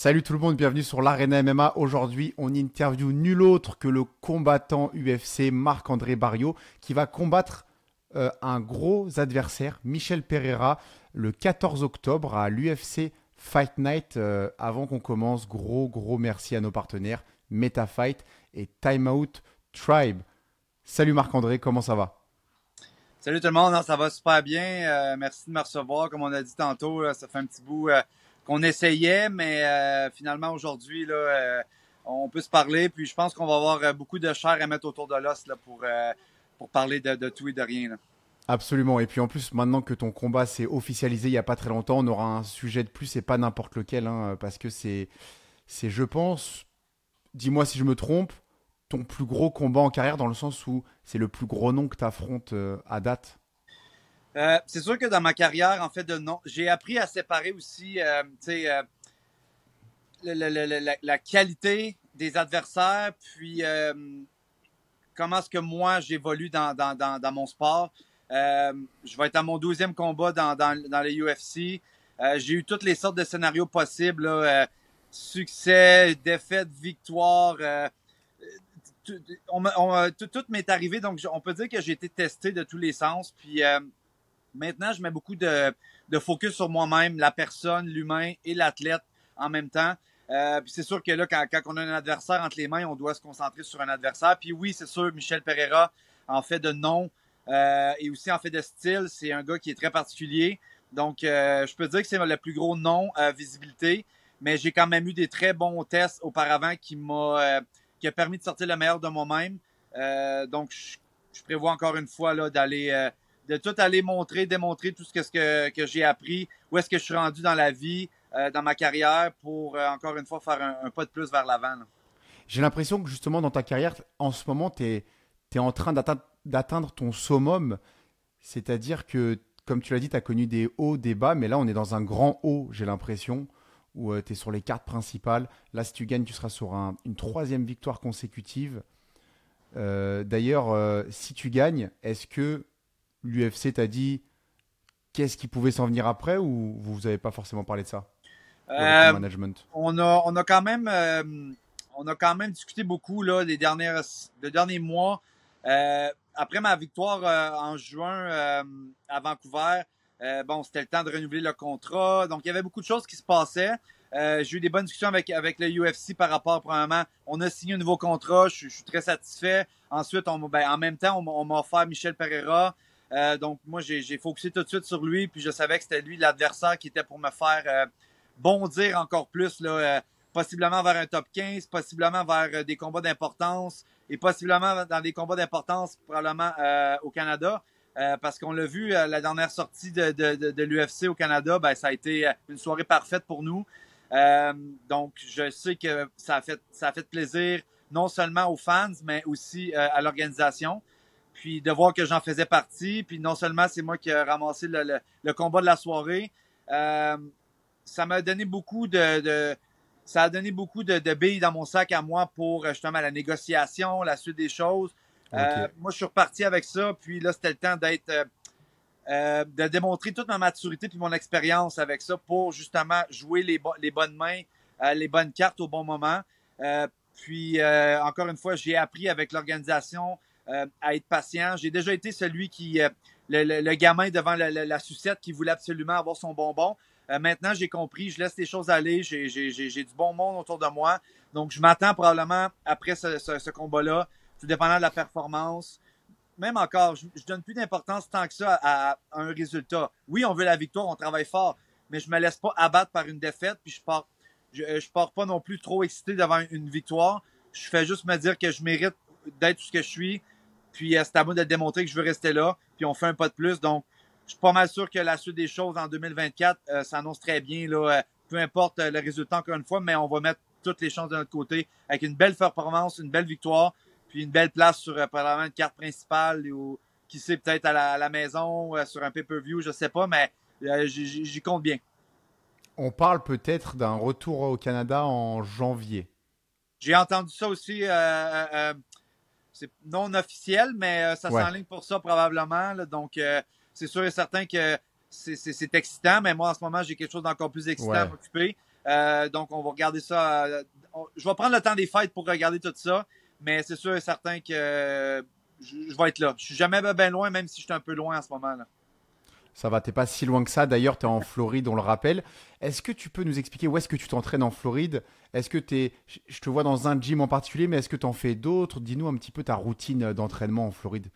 Salut tout le monde, bienvenue sur l'Arena MMA. Aujourd'hui, on interview nul autre que le combattant UFC Marc-André Barrio qui va combattre euh, un gros adversaire, Michel Pereira, le 14 octobre à l'UFC Fight Night. Euh, avant qu'on commence, gros gros merci à nos partenaires MetaFight et Timeout Tribe. Salut Marc-André, comment ça va Salut tout le monde, hein, ça va super bien. Euh, merci de me recevoir. Comme on a dit tantôt, ça fait un petit bout on essayait, mais euh, finalement aujourd'hui là, euh, on peut se parler. Puis je pense qu'on va avoir euh, beaucoup de chair à mettre autour de l'os là pour pour parler de, tout et de rien. Absolument. Et puis en plus, maintenant que ton combat s'est officialisé il n'y a pas très longtemps, on aura un sujet de plus et pas n'importe lequel, hein, parce que c'est, c'est, je pense, dis-moi si je me trompe, ton plus gros combat en carrière dans le sens où c'est le plus gros nom que tu affrontes à date. Euh, c'est sûr que dans ma carrière, en fait, de non, j'ai appris à séparer aussi, euh, tu sais, euh, la, qualité des adversaires, puis comment est-ce que moi j'évolue dans, mon sport. je vais être à mon douzième combat dans, dans, UFC. j'ai eu toutes les sortes de scénarios possibles, succès, défaite, victoire. On, tout, tout m'est arrivé, donc on peut dire que j'ai été testé de tous les sens. Puis Maintenant, je mets beaucoup de, focus sur moi-même, la personne, l'humain et l'athlète en même temps. Euh, puis c'est sûr que là, quand, on a un adversaire entre les mains, on doit se concentrer sur un adversaire. Puis oui, c'est sûr, Michel Pereira, en fait de nom euh, et aussi en fait de style, c'est un gars qui est très particulier. Donc, euh, je peux dire que c'est le plus gros nom à visibilité, mais j'ai quand même eu des très bons tests auparavant qui m'a qui a permis de sortir le meilleur de moi-même. donc, je, je, prévois encore une fois là d'aller de tout aller montrer, démontrer tout ce que, j'ai appris, où est-ce que je suis rendu dans la vie, euh, dans ma carrière, pour euh, encore une fois faire un, pas de plus vers l'avant. J'ai l'impression que justement dans ta carrière, en ce moment, tu es, en train d'atteindre ton summum. C'est-à-dire que, comme tu l'as dit, tu as connu des hauts, des bas, mais là, on est dans un grand haut, j'ai l'impression, où euh, tu es sur les cartes principales. Là, si tu gagnes, tu seras sur une troisième victoire consécutive. D'ailleurs, si tu gagnes, est-ce que l'UFC t'a dit qu'est-ce qui pouvait s'en venir après ou vous n'avez pas forcément parlé de ça euh, On a, quand même, euh, on a quand même discuté beaucoup là les dernières, mois. Euh, après ma victoire en juin à Vancouver, bon, c'était le temps de renouveler le contrat. Donc il y avait beaucoup de choses qui se passaient. j'ai eu des bonnes discussions avec avec le UFC par rapport premièrement. On a signé un nouveau contrat. Je, suis très satisfait. Ensuite, on, ben, en même temps, on m'a offert Michel Pereira. Euh, donc, moi, j'ai focusé tout de suite sur lui, puis je savais que c'était lui l'adversaire qui était pour me faire euh, bondir encore plus, là, euh, possiblement vers un top 15, possiblement vers des combats d'importance, et possiblement dans des combats d'importance probablement au Canada. parce qu'on l'a vu, la dernière sortie de, de l'UFC au Canada, ben, ça a été une soirée parfaite pour nous. donc, je sais que ça a fait, ça a fait plaisir non seulement aux fans, mais aussi à l'organisation puis de voir que j'en faisais partie. Puis non seulement c'est moi qui ai ramassé le, combat de la soirée, euh, ça m'a donné beaucoup de, ça a donné beaucoup de, billes dans mon sac à moi pour euh, justement la négociation, la suite des choses. Euh, moi, je suis reparti avec ça. Puis là, c'était le temps d'être de démontrer toute ma maturité puis mon expérience avec ça pour justement jouer les, les bonnes mains, les bonnes cartes au bon moment. puis encore une fois, j'ai appris avec l'organisation euh, à être patient. J'ai déjà été celui qui, euh, le, gamin devant la, sucette qui voulait absolument avoir son bonbon. Euh, maintenant, j'ai compris, je laisse les choses aller, j'ai du bon monde autour de moi. Donc, je m'attends probablement après ce, ce, combat-là, tout dépendant de la performance. Même encore, je, donne plus d'importance tant que ça à, un résultat. Oui, on veut la victoire, on travaille fort, mais je me laisse pas abattre par une défaite, puis je pars, je, pars pas non plus trop excité d'avoir une victoire. Je fais juste me dire que je mérite d'être ce que je suis, puis euh, c'est à moi de démontrer que je veux rester là. Puis on fait un pas de plus. Donc, je suis pas mal sûr que la suite des choses en 2024 euh, s'annonce très bien. Là, euh, peu importe le résultat, encore une fois, mais on va mettre toutes les chances de notre côté avec une belle performance, une belle victoire, puis une belle place sur probablement une carte principale ou qui sait peut-être à, la, maison, sur un pay-per-view, je sais pas, mais j'y compte bien. On parle peut-être d'un retour au Canada en janvier. J'ai entendu ça aussi c'est non officiel, mais euh, ça s'enligne pour ça probablement. donc, euh, c'est sûr et certain que c'est excitant, mais moi, en ce moment, j'ai quelque chose d'encore plus excitant à m'occuper. Euh, donc, on va regarder ça. je vais prendre le temps des fêtes pour regarder tout ça, mais c'est sûr et certain que je, vais être là. Je suis jamais bien loin, même si je suis un peu loin en ce moment. là ça va, t'es pas si loin que ça. D'ailleurs, tu es en Floride, on le rappelle. Est-ce que tu peux nous expliquer où est-ce que tu t'entraînes en Floride Est-ce que t'es, je te vois dans un gym en particulier, mais est-ce que tu en fais d'autres Dis-nous un petit peu ta routine euh, d'entraînement en Floride.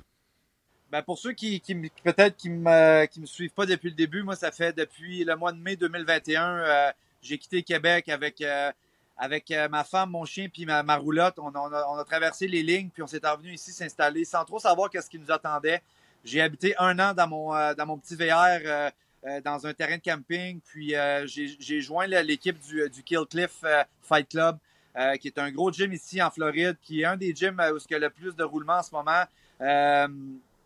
Bah, pour ceux qui, qui peut-être qui me, suivent pas depuis le début, moi ça fait depuis le mois de mai 2021, euh, j'ai quitté Québec avec euh, avec ma femme, mon chien, puis ma, roulotte. On, a, traversé les lignes, puis on s'est revenu ici s'installer sans trop savoir qu'est-ce qui nous attendait. J'ai habité un an dans mon, euh, dans mon petit VR euh, euh, dans un terrain de camping. Puis j'ai joint l'équipe du, du Kill Cliff Fight Club, qui est un gros gym ici en Floride, qui est un des gyms où il y a le plus de roulement en ce moment.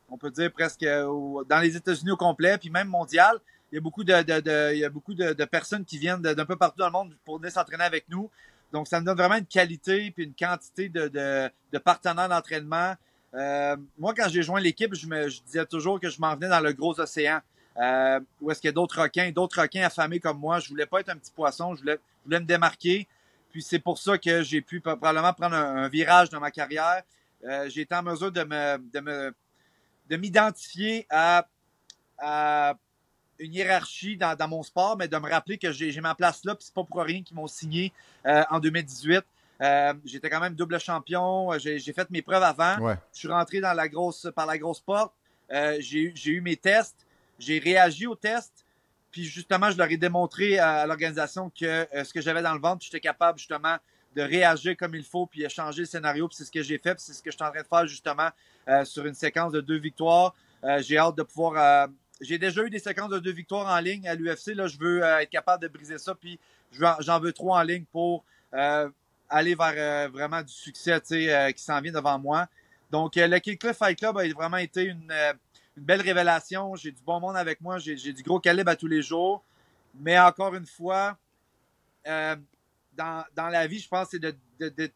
on peut dire presque dans les États-Unis au complet, puis même mondial. Il y a beaucoup de, de, il y a beaucoup de, personnes qui viennent d'un peu partout dans le monde pour venir s'entraîner avec nous. Donc, ça me donne vraiment une qualité puis une quantité de, de, de partenaires d'entraînement euh, moi, quand j'ai joint l'équipe, je, disais toujours que je m'en venais dans le gros océan. Euh, où est-ce qu'il y a d'autres requins, d'autres requins affamés comme moi. Je voulais pas être un petit poisson, je voulais, me démarquer. Puis c'est pour ça que j'ai pu probablement prendre un, virage dans ma carrière. Euh, j'ai été en mesure de m'identifier à, une hiérarchie dans, mon sport, mais de me rappeler que j'ai ma place là, puis c'est pas pour rien qu'ils m'ont signé euh, en 2018. Euh, j'étais quand même double champion. Euh, j'ai, fait mes preuves avant. Je suis rentré par la grosse porte. Euh, j'ai, eu mes tests. J'ai réagi aux tests. Puis justement, je leur ai démontré à, l'organisation que ce que j'avais dans le ventre, j'étais capable justement de réagir comme il faut, puis changer le scénario. Puis c'est ce que j'ai fait. Puis c'est ce que je suis en train de faire justement sur une séquence de deux victoires. j'ai hâte de pouvoir j'ai déjà eu des séquences de deux victoires en ligne à l'UFC. Là, je veux être capable de briser ça, puis j'en veux trois en ligne pour aller vers euh, vraiment du succès euh, qui s'en vient devant moi. Donc, euh, le Kick Fight Club a vraiment été une, belle révélation. J'ai du bon monde avec moi. J'ai du gros calibre à tous les jours. Mais encore une fois, dans, la vie, je pense, c'est de, de, de,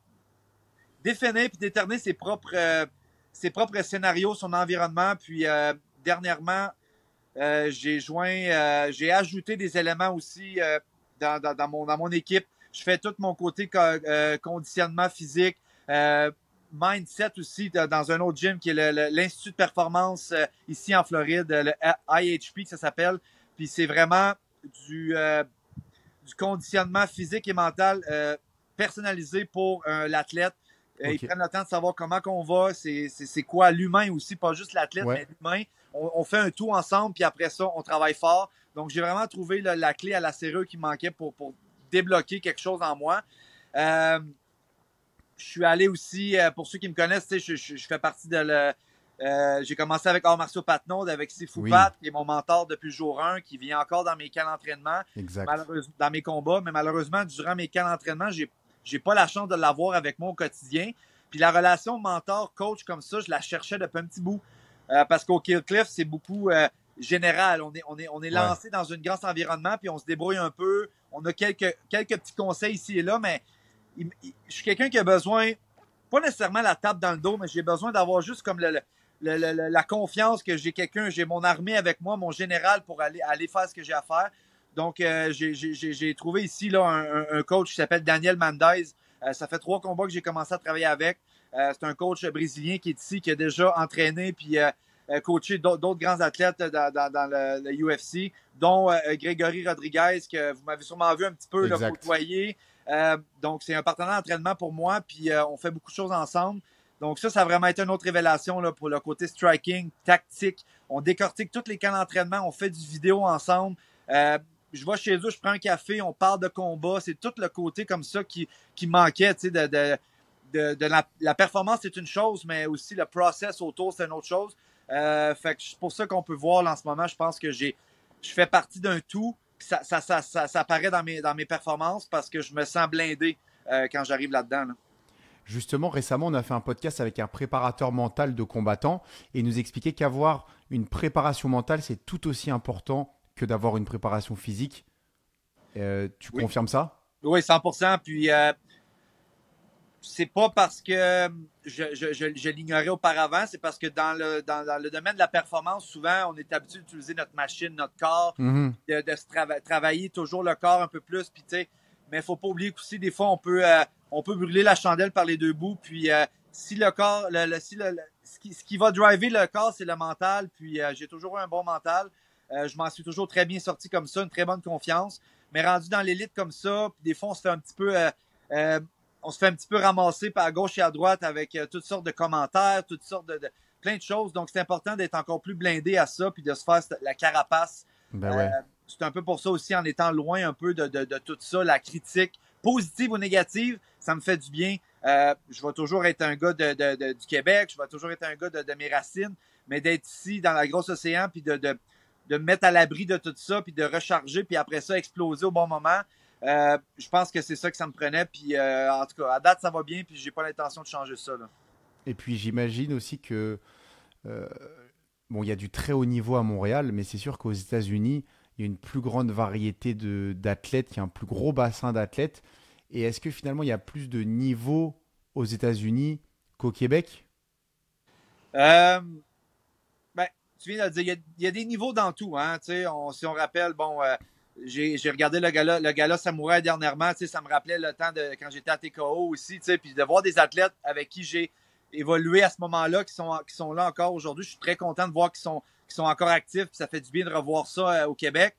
définir et d'éterner ses propres, ses propres scénarios, son environnement. Puis, dernièrement, j'ai joint, j'ai ajouté des éléments aussi mon, dans mon équipe je fais tout mon côté euh, conditionnement physique, euh, mindset aussi dans un autre gym qui est l'Institut de performance euh, ici en Floride, le IHP que ça s'appelle. Puis c'est vraiment du, conditionnement physique et mental personnalisé pour l'athlète. Ils prennent le temps de savoir comment qu'on va, c'est quoi l'humain aussi, pas juste l'athlète, mais l'humain. On, fait un tout ensemble, puis après ça, on travaille fort. Donc, j'ai vraiment trouvé la clé à la serrure qui manquait pour débloquer quelque chose en moi. Euh, je suis allé aussi, euh, pour ceux qui me connaissent, je, je, je, fais partie de le. Euh, j'ai commencé avec Or Marceau Patnaud, avec Sifu Pat, qui est mon mentor depuis le jour 1, qui vient encore dans mes cas d'entraînement, dans mes combats. Mais malheureusement, durant mes cas d'entraînement, j'ai, n'ai pas la chance de l'avoir avec moi au quotidien. Puis la relation mentor-coach comme ça, je la cherchais depuis un petit bout. parce qu'au Cliff, c'est beaucoup général. On est, on est, on est lancé dans un grand environnement, puis on se débrouille un peu on a quelques, quelques petits conseils ici et là, mais je suis quelqu'un qui a besoin, pas nécessairement la table dans le dos, mais j'ai besoin d'avoir juste comme la confiance que j'ai quelqu'un, j'ai mon armée avec moi, mon général pour aller, aller faire ce que j'ai à faire. Donc, euh, j'ai trouvé ici là, un, coach qui s'appelle Daniel Mendez. Euh, ça fait trois combats que j'ai commencé à travailler avec. Euh, c'est un coach brésilien qui est ici, qui a déjà entraîné, puis euh, coacher d'autres grands athlètes euh, dans, dans, le, UFC, dont euh, Grégory Rodriguez, que vous m'avez sûrement vu un petit peu côtoyer. donc, c'est un partenaire d'entraînement pour moi, puis on fait beaucoup de choses ensemble. Donc ça, ça a vraiment été une autre révélation là, pour le côté striking, tactique. On décortique tous les camps d'entraînement, on fait du vidéo ensemble. je vais chez eux, je prends un café, on parle de combat. C'est tout le côté comme ça qui, manquait, tu sais, de, la, performance, c'est une chose, mais aussi le process autour, c'est une autre chose. Euh, fait c'est pour ça qu'on peut voir en ce moment, je pense que j'ai, je fais partie d'un tout. Ça, ça, ça, ça, apparaît dans mes, dans mes performances parce que je me sens blindé euh, quand j'arrive là-dedans. Justement, récemment, on a fait un podcast avec un préparateur mental de combattants et il nous expliquait qu'avoir une préparation mentale, c'est tout aussi important que d'avoir une préparation physique. Euh, tu confirmes ça? Oui, 100%. Puis c'est pas parce que euh, je, je, je, l'ignorais auparavant, c'est parce que dans le, le domaine de la performance, souvent, on est habitué d'utiliser notre machine, notre corps, mm-hmm. de, se travailler toujours le corps un peu plus. Puis, tu sais, mais faut pas oublier qu'aussi, des fois, on peut, euh, on peut brûler la chandelle par les deux bouts. Puis, euh, si le corps, le, si ce, qui, va driver le corps, c'est le mental. Puis, j'ai toujours eu un bon mental. je m'en suis toujours très bien sorti comme ça, une très bonne confiance. Mais rendu dans l'élite comme ça, puis des fois, on se fait un petit peu on se fait un petit peu ramasser par gauche et à droite avec euh, toutes sortes de commentaires, toutes sortes de, plein de choses. Donc, c'est important d'être encore plus blindé à ça puis de se faire la carapace. Ben euh, c'est un peu pour ça aussi, en étant loin un peu de, tout ça, la critique, positive ou négative, ça me fait du bien. Euh, je vais toujours être un gars du Québec, je vais toujours être un gars de, mes racines, mais d'être ici dans la grosse océan puis de, de, me mettre à l'abri de tout ça puis de recharger puis après ça exploser au bon moment, euh, je pense que c'est ça que ça me prenait. Puis euh, en tout cas, à date, ça va bien. Puis j'ai pas l'intention de changer ça. Et puis j'imagine aussi que euh, bon, il y a du très haut niveau à Montréal, mais c'est sûr qu'aux États-Unis, il y a une plus grande variété d'athlètes, il y a un plus gros bassin d'athlètes. Et est-ce que finalement, il y a plus de niveaux aux États-Unis qu'au Québec ben, Tu viens de le dire, il y, a, des niveaux dans tout. Hein, si on rappelle, bon, j'ai regardé le gala, le Samouraï dernièrement, ça me rappelait le temps de quand j'étais à TKO aussi, puis de voir des athlètes avec qui j'ai évolué à ce moment-là, qui sont, qui sont là encore aujourd'hui. Je suis très content de voir qu'ils sont, sont encore actifs, ça fait du bien de revoir ça euh, au Québec.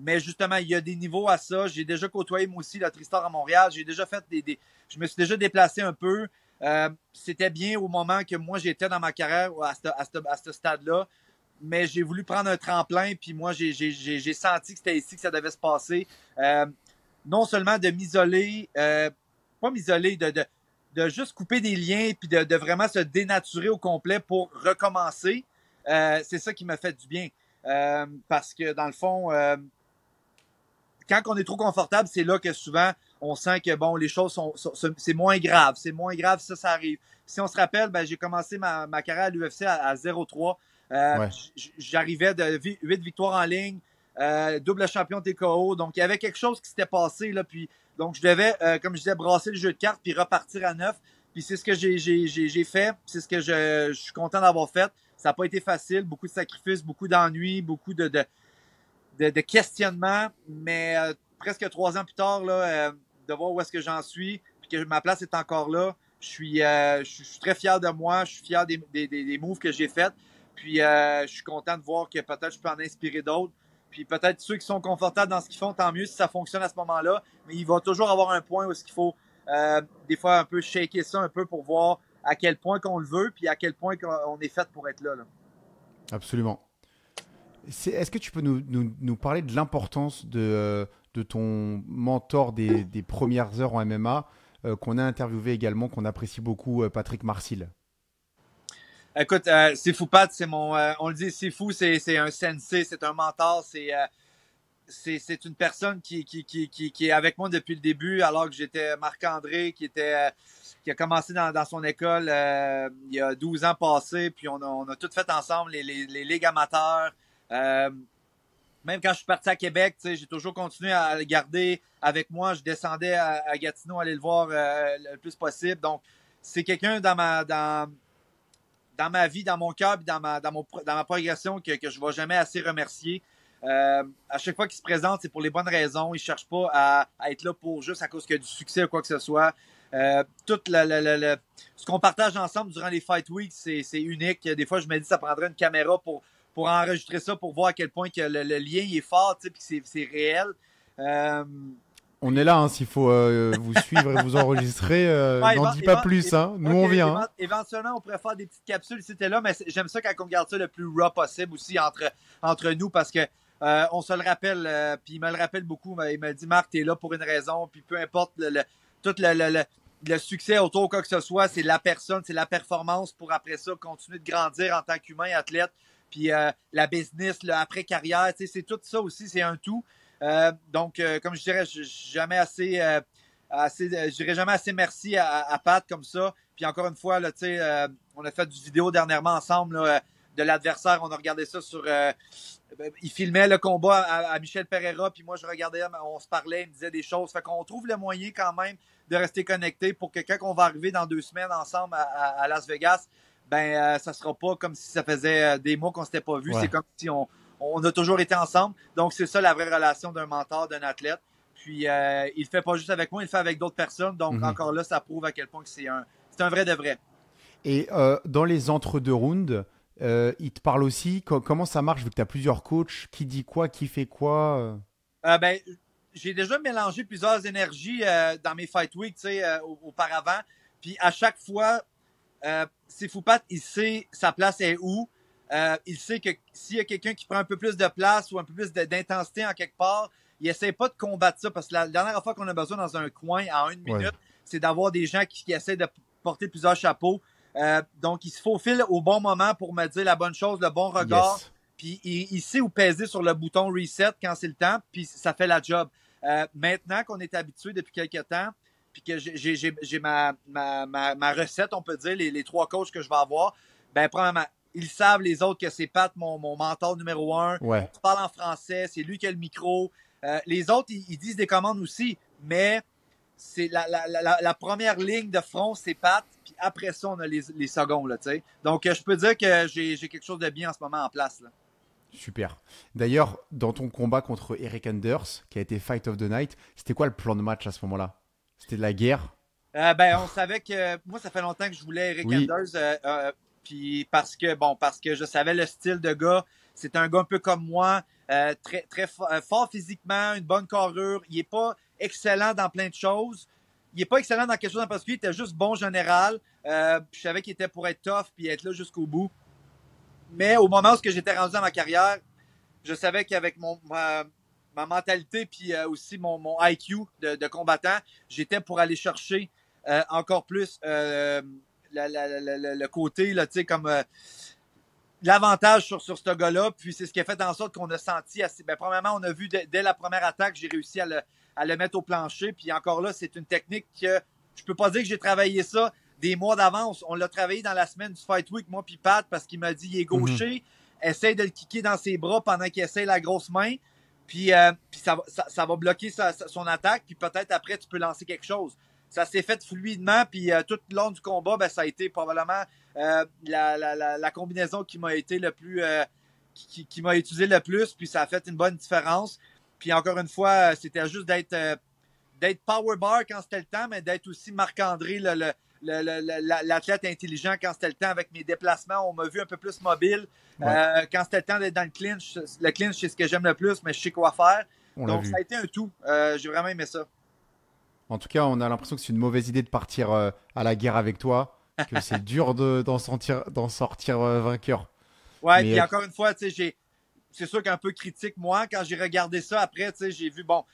Mais justement, il y a des niveaux à ça. J'ai déjà côtoyé moi aussi la Tristar à Montréal. J'ai déjà fait des, Je me suis déjà déplacé un peu. Euh, c'était bien au moment que moi j'étais dans ma carrière à à ce stade-là mais j'ai voulu prendre un tremplin, puis moi, j'ai senti que c'était ici que ça devait se passer. Euh, non seulement de m'isoler, euh, pas m'isoler, de, de, juste couper des liens, puis de, vraiment se dénaturer au complet pour recommencer. Euh, c'est ça qui m'a fait du bien. parce que, dans le fond, quand on est trop confortable, c'est là que souvent on sent que bon, les choses sont, c'est moins grave, c'est moins grave, ça, ça arrive. Si on se rappelle, ben, j'ai commencé ma, ma, carrière à l'UFC à, à 0 euh, j'arrivais de 8 victoires en ligne, euh, double champion TKO. Donc, il y avait quelque chose qui s'était passé. Là, puis, donc, je devais, euh, comme je disais, brasser le jeu de cartes puis repartir à neuf. Puis c'est ce que j'ai fait. C'est ce que je, suis content d'avoir fait. Ça n'a pas été facile. Beaucoup de sacrifices, beaucoup d'ennuis, beaucoup de, de, questionnements. Mais presque trois ans plus tard, là, de voir où est-ce que j'en suis, puis que ma place est encore là, je suis, je, suis très fier de moi. Je suis fier des, des, des moves que j'ai faits. Puis euh, je suis content de voir que peut-être je peux en inspirer d'autres. Puis peut-être ceux qui sont confortables dans ce qu'ils font, tant mieux si ça fonctionne à ce moment-là. Mais il va toujours avoir un point où ce qu'il faut euh, des fois un peu shaker ça un peu pour voir à quel point qu'on le veut, puis à quel point qu'on est fait pour être là. Absolument. Est-ce que tu peux nous, parler de l'importance de, euh, de, ton mentor des, premières heures en MMA, qu'on a interviewé également, qu'on apprécie beaucoup, Patrick Marcil Écoute, Sifu euh, c'est Pat, c'est mon. Euh, on le dit, c'est c'est, un sensei, c'est un mentor, c'est. Euh, c'est, une personne qui, qui, est avec moi depuis le début, alors que j'étais Marc-André, qui était qui a commencé dans, son école il y a 12 ans passé. puis on a, tout fait ensemble, les, les, les ligues amateurs. même quand je suis parti à Québec, j'ai toujours continué à le garder avec moi. Je descendais à, à Gatineau, aller le voir le plus possible. Donc, c'est quelqu'un dans ma dans dans ma vie, dans mon cœur, dans ma, dans, ma progression que, je ne vais jamais assez remercier. Euh, à chaque fois qu'ils se présente, c'est pour les bonnes raisons. Il ne cherche pas à, être là pour juste à cause du succès ou quoi que ce soit. Euh, tout ce qu'on partage ensemble durant les Fight Weeks », c'est unique. Des fois, je me dis que ça prendrait une caméra pour, pour enregistrer ça, pour voir à quel point que le, lien est fort et que c'est réel. Euh, on est là, hein, s'il faut euh, euh, vous suivre et vous enregistrer. Euh, n'en dis pas plus, hein. nous on vient. Éventuellement, hein. on pourrait faire des petites capsules si là, mais j'aime ça quand on garde ça le plus raw possible aussi entre, entre nous parce que on se le rappelle, puis il me le rappelle beaucoup. Il me dit Marc, t'es là pour une raison, puis peu importe le, tout le, succès autour quoi que ce soit, c'est la personne, c'est la performance pour après ça continuer de grandir en tant qu'humain, athlète, puis la business, le après-carrière, c'est tout ça aussi, c'est un tout. Euh, donc, euh, comme je dirais, jamais assez, euh, assez je dirais jamais assez merci à, Pat comme ça. Puis encore une fois, là, on a fait du vidéo dernièrement ensemble. de l'adversaire. On a regardé ça sur. Ben, il filmait le combat à, Michel Pereira, puis moi je regardais, on se parlait, il me disait des choses. Fait qu'on trouve le moyen quand même de rester connecté pour que quand on va arriver dans deux semaines ensemble à, Las Vegas, ben euh, ça sera pas comme si ça faisait des mois qu'on s'était pas vu. C'est comme si on, on a toujours été ensemble. Donc, c'est ça la vraie relation d'un mentor, d'un athlète. Puis, euh, il le fait pas juste avec moi, il le fait avec d'autres personnes. Donc, mhm. encore là, ça prouve à quel point que c'est un, un vrai de vrai. Et euh, dans les entre-deux rounds, euh, il te parle aussi comment ça marche vu que tu as plusieurs coachs, qui dit quoi, qui fait quoi ben, J'ai déjà mélangé plusieurs énergies dans mes Fight Week auparavant. Puis à chaque fois, euh, Foupat, il sait sa place est où. Euh, il sait que s'il y a quelqu'un qui prend un peu plus de place ou un peu plus d'intensité en quelque part, il essaie pas de combattre ça parce que la dernière fois qu'on a besoin dans un coin en une minute, c'est d'avoir des gens qui, essaient de porter plusieurs chapeaux. Euh, donc, il se faufile au bon moment pour me dire la bonne chose, le bon regard. Puis, il, sait où peser sur le bouton reset quand c'est le temps, puis ça fait la job. Euh, maintenant qu'on est habitué depuis quelques temps, puis que j'ai ma, recette, on peut dire, les, trois coachs que je vais avoir, ben premièrement, ils savent, les autres, que c'est Pat, mon, mentor numéro un. On parle en français, c'est lui qui a le micro. Euh, les autres, ils, disent des commandes aussi, mais c'est la, première ligne de front, c'est Pat, puis après ça, on a les, seconds, Donc, euh, je peux dire que j'ai, quelque chose de bien en ce moment en place, Super. D'ailleurs, dans ton combat contre Eric Anders, qui a été Fight of the Night, c'était quoi le plan de match à ce moment-là C'était de la guerre euh, ben, on savait que moi, ça fait longtemps que je voulais Eric Anders. Puis parce que, bon, parce que je savais le style de gars. C'est un gars un peu comme moi, euh, très, très euh, fort physiquement, une bonne carrure. Il n'est pas excellent dans plein de choses. Il n'est pas excellent dans quelque chose en particulier. Il était juste bon général. Euh, je savais qu'il était pour être tough puis être là jusqu'au bout. Mais au moment où j'étais rendu dans ma carrière, je savais qu'avec mon, ma, mentalité puis aussi mon, IQ de combattant, j'étais pour aller chercher encore plus le côté, là, comme euh, l'avantage sur, ce gars-là. Puis c'est ce qui a fait en sorte qu'on a senti assez. Ben, premièrement, on a vu dès, la première attaque, j'ai réussi à le, mettre au plancher. Puis encore là, c'est une technique que je peux pas dire que j'ai travaillé ça des mois d'avance. On l'a travaillé dans la semaine du Fight Week, moi, puis Pat, parce qu'il m'a dit il est mhm. gaucher. Essaye de le kicker dans ses bras pendant qu'il essaie la grosse main. Puis, euh, ça, va bloquer son attaque. Puis peut-être après, tu peux lancer quelque chose ça s'est fait fluidement. Puis euh, tout le long du combat, ben, ça a été probablement euh, la, combinaison qui m'a été le plus. Euh, qui, m'a utilisé le plus. Puis ça a fait une bonne différence. Puis encore une fois, c'était juste d'être d'être power bar quand c'était le temps, mais d'être aussi Marc-André, l'athlète intelligent quand c'était le temps avec mes déplacements. On m'a vu un peu plus mobile. quand c'était le temps d'être dans le clinch, le clinch, c'est ce que j'aime le plus, mais je sais quoi faire. Donc, ça a été un tout. J'ai vraiment aimé ça. En tout cas, on a l'impression que c'est une mauvaise idée de partir euh, à la guerre avec toi, que c'est dur d'en sortir, sortir euh, vainqueur. Ouais, puis euh, encore une fois, c'est sûr qu'un peu critique, moi, quand j'ai regardé ça après, j'ai vu, bon,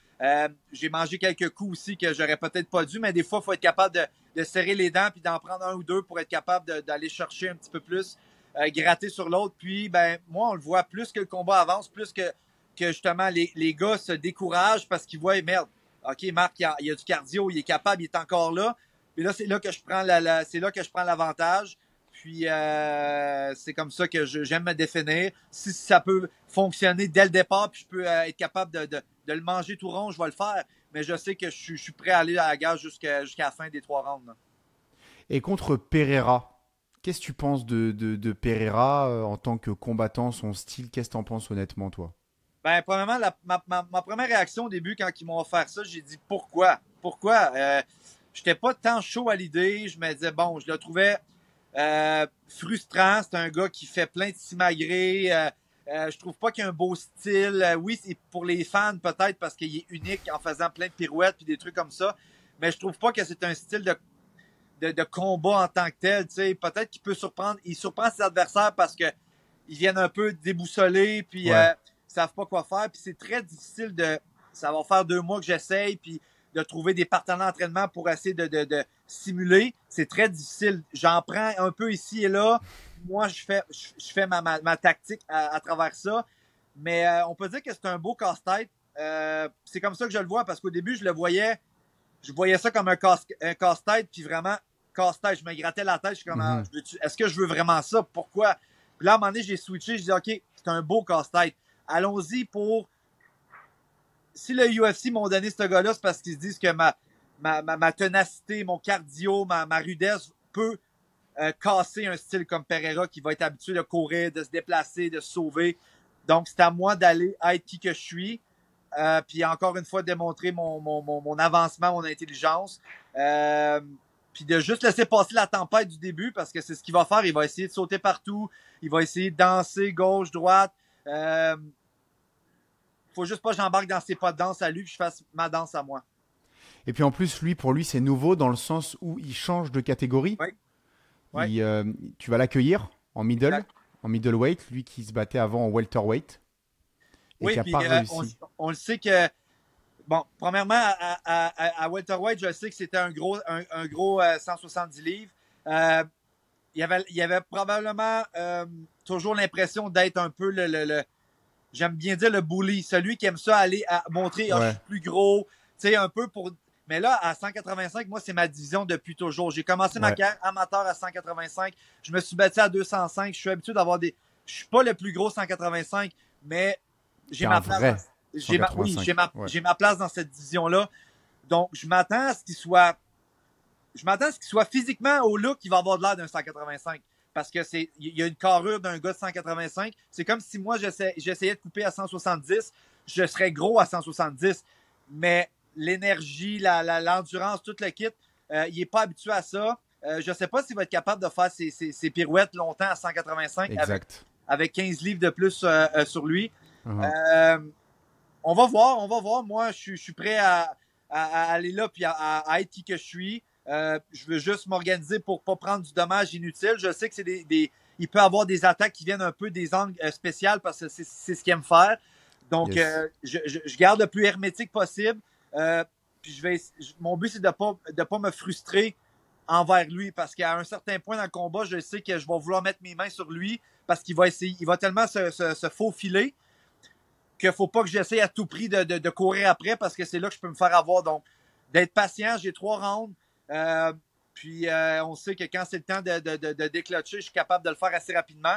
j'ai mangé quelques coups aussi que j'aurais peut-être pas dû, mais des fois, il faut être capable de, serrer les dents puis d'en prendre un ou deux pour être capable d'aller chercher un petit peu plus, gratter sur l'autre. Puis, ben, moi, on le voit plus que le combat avance, plus que, que justement les, les gars se découragent parce qu'ils voient, merde, OK, Marc, il y a, du cardio, il est capable, il est encore là. Mais là, c'est là que je prends c'est là que je prends l'avantage. Puis euh, c'est comme ça que j'aime me définir. Si ça peut fonctionner dès le départ, puis je peux euh, être capable de, le manger tout rond, je vais le faire. Mais je sais que je, suis prêt à aller à la gare jusqu'à la fin des trois rounds. Et contre Pereira, qu'est-ce que tu penses de, de Pereira euh, en tant que combattant, son style Qu'est-ce que tu en penses honnêtement, toi ben, premièrement, ma, ma, première réaction au début, quand ils m'ont offert ça, j'ai dit pourquoi? Pourquoi? Euh, J'étais pas tant chaud à l'idée. Je me disais, bon, je le trouvais euh, frustrant. C'est un gars qui fait plein de simagrées. Euh, euh je trouve pas qu'il a un beau style. Euh, oui, c'est pour les fans peut-être parce qu'il est unique en faisant plein de pirouettes puis des trucs comme ça. Mais je trouve pas que c'est un style de, de, combat en tant que tel. Peut-être qu'il peut surprendre. Il surprend ses adversaires parce que ils viennent un peu déboussoler Puis euh, savent pas quoi faire. Puis c'est très difficile de. Ça va faire deux mois que j'essaye, puis de trouver des partenaires d'entraînement pour essayer de, simuler. C'est très difficile. J'en prends un peu ici et là. Moi, je fais, je, fais ma, ma, tactique à, travers ça. Mais euh, on peut dire que c'est un beau casse-tête. Euh, c'est comme ça que je le vois parce qu'au début, je le voyais, je voyais ça comme un casse-tête, puis vraiment casse-tête. Je me grattais la tête. Je suis comme, mm-hmm. ah, est-ce que je veux vraiment ça? Pourquoi? Puis là, à un moment donné, j'ai switché. Je dis, OK, c'est un beau casse-tête allons-y pour. Si le UFC m'ont donné ce gars-là, c'est parce qu'ils se disent que ma, ma, ma, ma tenacité, mon cardio, ma, rudesse peut euh, casser un style comme Pereira qui va être habitué de courir, de se déplacer, de se sauver. Donc, c'est à moi d'aller être qui que je suis. Euh, puis encore une fois, démontrer mon, mon, mon, mon avancement, mon intelligence. Euh, puis de juste laisser passer la tempête du début parce que c'est ce qu'il va faire. Il va essayer de sauter partout. Il va essayer de danser gauche, droite. Euh, faut juste pas que j'embarque dans ses pas de danse à lui, que je fasse ma danse à moi. Et puis en plus, lui, pour lui, c'est nouveau dans le sens où il change de catégorie. Oui. Euh, tu vas l'accueillir en middle, en middleweight, lui qui se battait avant en welterweight. Et qui a pas euh, réussi. On, on, le sait que, bon, premièrement, à, welterweight, je sais que c'était un gros, un, gros 170 euh, livres il y avait, il avait probablement euh, toujours l'impression d'être un peu le, j'aime bien dire le bully, celui qui aime ça aller à montrer, oh, je suis plus gros, tu sais, un peu pour. Mais là, à 185, moi, c'est ma division depuis toujours. J'ai commencé ma carrière amateur à 185. Je me suis battu à 205. Je suis habitué d'avoir des. Je suis pas le plus gros 185, mais j'ai ma place. J'ai ma... place dans cette division-là. Donc, je m'attends à ce qu'il soit je m'attends à ce qu'il soit physiquement au look, il va avoir de l'air d'un 185. Parce que c'est, il y a une carrure d'un gars de 185. C'est comme si moi, j'essayais de couper à 170. Je serais gros à 170. Mais l'énergie, l'endurance, tout le kit, euh, il n'est pas habitué à ça. Euh, je sais pas s'il va être capable de faire ses, pirouettes longtemps à 185 Avec, 15 livres de plus euh, sur lui. Uh-huh. on va voir, on va voir. Moi, je, suis prêt à, aller là puis à, à être qui que je suis. Euh, je veux juste m'organiser pour pas prendre du dommage inutile. Je sais que c'est des, il peut avoir des attaques qui viennent un peu des angles euh, spéciales parce que c'est ce qu'il aime faire. Donc, euh, je, garde le plus hermétique possible. je vais, mon but c'est de pas de pas me frustrer envers lui parce qu'à un certain point dans le combat, je sais que je vais vouloir mettre mes mains sur lui parce qu'il va essayer, il va tellement se, faufiler qu'il faut pas que j'essaye à tout prix de, de courir après parce que c'est là que je peux me faire avoir. Donc, d'être patient, j'ai trois rounds euh, puis euh, on sait que quand c'est le temps de, de, déclencher, je suis capable de le faire assez rapidement.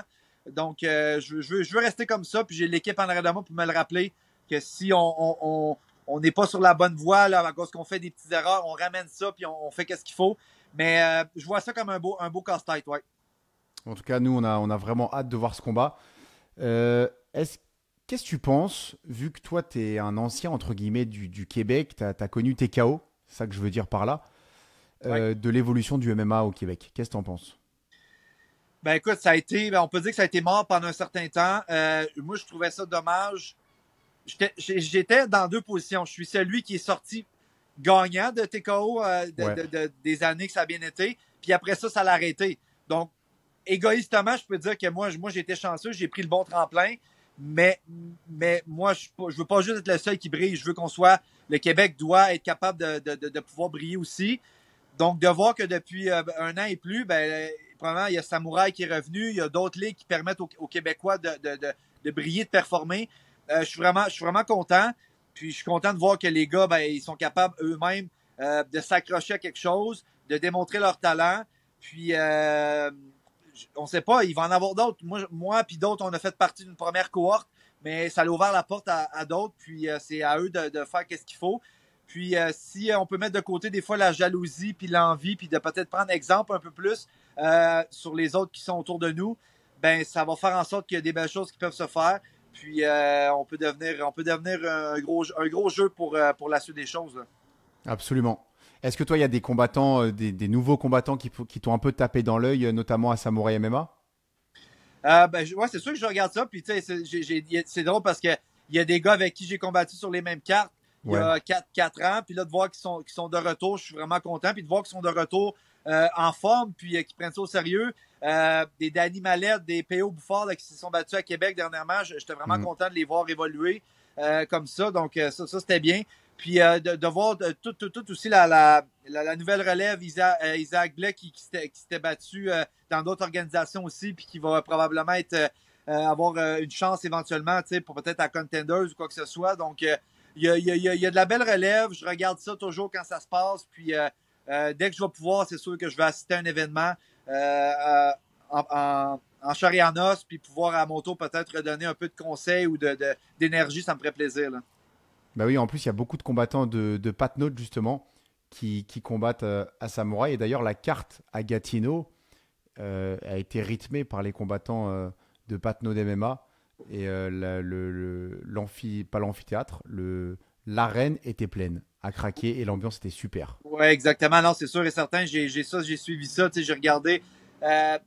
Donc euh, je, veux, rester comme ça. Puis j'ai l'équipe en arrière de moi pour me le rappeler que si on n'est pas sur la bonne voie, là, à cause qu'on fait des petites erreurs, on ramène ça puis on, fait qu'est-ce qu'il faut. Mais je vois ça comme un beau, un beau casse-tête, En tout cas, nous, on a, vraiment hâte de voir ce combat. Qu'est-ce que tu penses, vu que toi, tu es un ancien, entre guillemets, du, Québec, tu as, as, connu c'est ça que je veux dire par là. Euh, de l'évolution du MMA au Québec. Qu'est-ce que tu en penses? Ben écoute, ça a été, ben, on peut dire que ça a été mort pendant un certain temps. Euh, moi, je trouvais ça dommage. J'étais dans deux positions. Je suis celui qui est sorti gagnant de TKO euh, des années que ça a bien été. Puis après ça, ça l'a arrêté. Donc, égoïstement, je peux dire que moi, moi j'étais chanceux, j'ai pris le bon tremplin. Mais, mais moi, je ne veux pas juste être le seul qui brille. Je veux qu'on soit. Le Québec doit être capable de, pouvoir briller aussi. Donc, de voir que depuis euh, ben, un an et plus, ben, probablement, il y a Samouraï qui est revenu, il y a d'autres ligues qui permettent aux, Québécois de, briller, de performer. Euh, je, suis vraiment, je suis vraiment content. Puis, je suis content de voir que les gars, ben, ils sont capables eux-mêmes euh, de s'accrocher à quelque chose, de démontrer leur talent. Puis, on ne sait pas, il va en avoir d'autres. Moi, moi puis d'autres, on a fait partie d'une première cohorte, mais ça a ouvert la porte à, d'autres. Puis, c'est à eux de, faire ce qu'il faut. Puis euh, si euh, on peut mettre de côté des fois la jalousie, puis l'envie, puis de peut-être prendre exemple un peu plus euh, sur les autres qui sont autour de nous, ben ça va faire en sorte qu'il y a des belles choses qui peuvent se faire. Puis on peut devenir, on peut devenir un, gros, un gros jeu pour, pour la suite des choses. Absolument. Est-ce que toi, il y a des combattants, des, nouveaux combattants qui, qui t'ont un peu tapé dans l'œil, notamment à Samouraï MMA ben, ouais, c'est sûr que je regarde ça. Puis, tu sais, c'est drôle parce qu'il y a des gars avec qui j'ai combattu sur les mêmes cartes il y a 4, 4 ans. Puis là, de voir qu'ils sont, sont de retour, je suis vraiment content. Puis de voir qu'ils sont de retour euh, en forme, puis qui euh, qu'ils prennent ça au sérieux. Euh, des Danny Mallette, des P.O. Bouffard qui se sont battus à Québec dernièrement, j'étais vraiment mm-hmm. content de les voir évoluer comme ça. Donc, ça, ça c'était bien. Puis de, voir tout, tout, aussi la, nouvelle relève, Isaac, Isaac Blais, qui, qui s'était battu dans d'autres organisations aussi, puis qui va probablement être, avoir une chance éventuellement, tu sais, pour peut-être à Contenders ou quoi que ce soit. Donc, il y, a, de la belle relève. Je regarde ça toujours quand ça se passe. Puis euh, euh, dès que je vais pouvoir, c'est sûr que je vais assister à un événement euh, en, en, en os, puis pouvoir à mon tour peut-être donner un peu de conseils ou d'énergie. ça me ferait plaisir. Ben oui, en plus, il y a beaucoup de combattants de, de Patnaud, justement, qui, qui combattent à Samouraï. Et d'ailleurs, la carte à Gatineau a été rythmée par les combattants de Patnaud MMA et euh, le, l'amphi, pas l'amphithéâtre, le l'arène était pleine à craquer et l'ambiance était super. Ouais, exactement. Non, c'est sûr et certain. J'ai, ça, j'ai suivi ça. J'ai regardé. Euh,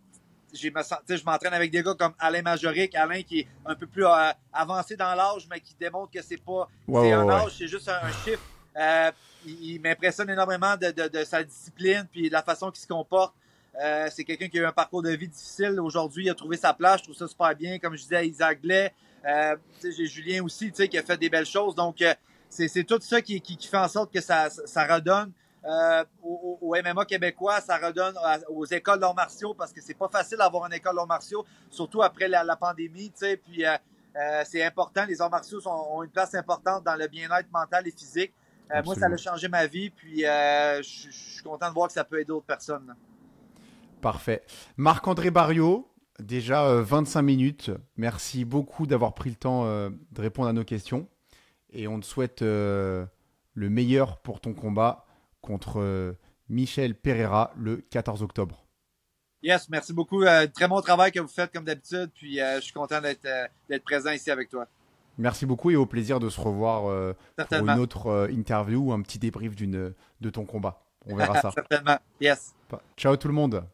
j'ai, je m'entraîne avec des gars comme Alain Majoric, Alain qui est un peu plus euh, avancé dans l'âge, mais qui démontre que c'est pas c'est un âge, c'est juste un, chiffre. il, m'impressionne énormément de, sa discipline puis de la façon qu'il se comporte. Euh, c'est quelqu'un qui a eu un parcours de vie difficile. Aujourd'hui, il a trouvé sa place. Je trouve ça super bien. Comme je disais à Isaac Blais, euh, j'ai Julien aussi qui a fait des belles choses. Donc, euh, c'est tout ça qui, fait en sorte que ça, redonne au, MMA québécois, ça redonne aux écoles d'arts martiaux parce que c'est pas facile d'avoir une école d'arts martiaux, surtout après la, pandémie. Puis, c'est important. Les arts martiaux ont une place importante dans le bien-être mental et physique. moi, ça a changé ma vie. Puis, je suis content de voir que ça peut aider d'autres personnes. Parfait. Marc-André Barriot, déjà 25 euh, minutes. Merci beaucoup d'avoir pris le temps euh, de répondre à nos questions. Et on te souhaite euh, le meilleur pour ton combat contre Michel Pereira le 14 octobre. Yes, merci beaucoup. très bon travail que vous faites comme d'habitude. Puis je suis content d'être présent ici avec toi. Merci beaucoup et au plaisir de se revoir pour une autre interview ou un petit débrief de ton combat. On verra ça. Certainement. Yes. Ciao tout le monde.